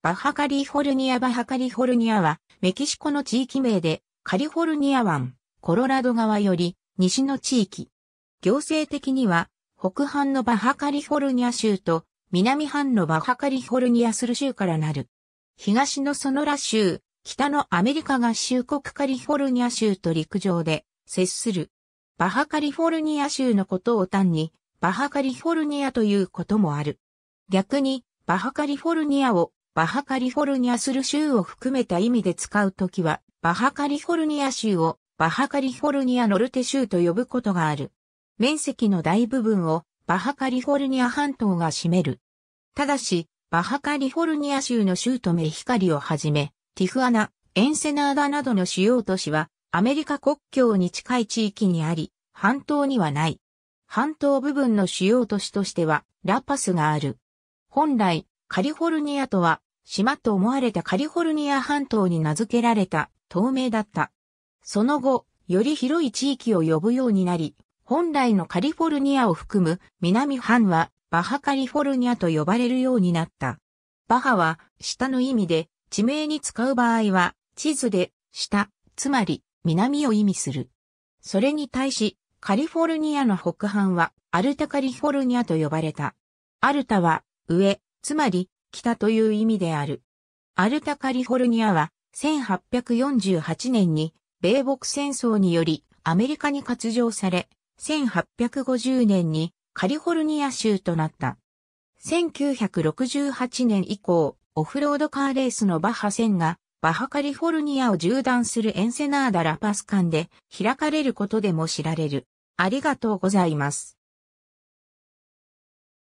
バハカリフォルニアバハカリフォルニアは、メキシコの地域名で、カリフォルニア湾、コロラド川より、西の地域。行政的には、北半のバハカリフォルニア州と、南半のバハカリフォルニアする州からなる。東のソノラ州、北のアメリカ合衆国カリフォルニア州と陸上で、接する。バハカリフォルニア州のことを単に、バハカリフォルニアということもある。逆に、バハカリフォルニアをバハカリフォルニアする州を含めた意味で使うときは、バハカリフォルニア州をバハカリフォルニアノルテ州と呼ぶことがある。面積の大部分をバハカリフォルニア半島が占める。ただし、バハカリフォルニア州の州都メヒカリをはじめ、ティフアナ、エンセナーダなどの主要都市は、アメリカ国境に近い地域にあり、半島にはない。半島部分の主要都市としては、ラパスがある。本来、カリフォルニアとは島と思われたカリフォルニア半島に名付けられた透明だった。その後、より広い地域を呼ぶようになり、本来のカリフォルニアを含む南半はバハカリフォルニアと呼ばれるようになった。バハは下の意味で地名に使う場合は地図で下、つまり南を意味する。それに対しカリフォルニアの北半はアルタカリフォルニアと呼ばれた。アルタは上、つまり北という意味である。アルタカリフォルニアは1848年に米北戦争によりアメリカに割譲され、1850年にカリフォルニア州となった。1968年以降、オフロードカーレースのバッハ1000が、バッハカリフォルニアを縦断するエンセナーダラパス間で開かれることでも知られる。ありがとうございます。